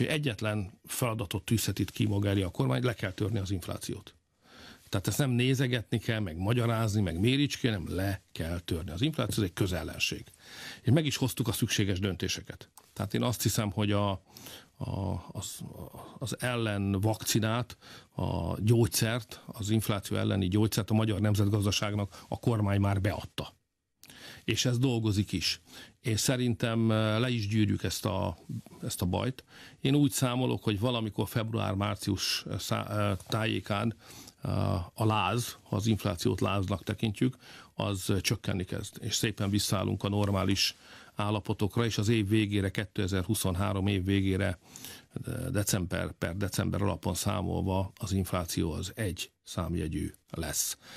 Úgyhogy egyetlen feladatot tűzhet itt ki maga a kormány, le kell törni az inflációt. Tehát ezt nem nézegetni kell, meg magyarázni, meg méríts nem le kell törni. Az infláció egy közellenség. És meg is hoztuk a szükséges döntéseket. Tehát én azt hiszem, hogy a, a, az, az ellen vakcinát, a gyógyszert, az infláció elleni gyógyszert a magyar nemzetgazdaságnak a kormány már beadta és ez dolgozik is. És szerintem eh, le is gyűrjük ezt a, ezt a bajt. Én úgy számolok, hogy valamikor február-március eh, eh, tájékán a láz, ha az inflációt láznak tekintjük, az csökkenni kezd, és szépen visszaállunk a normális állapotokra, és az év végére, 2023 év végére december per december alapon számolva az infláció az egy számjegyű lesz.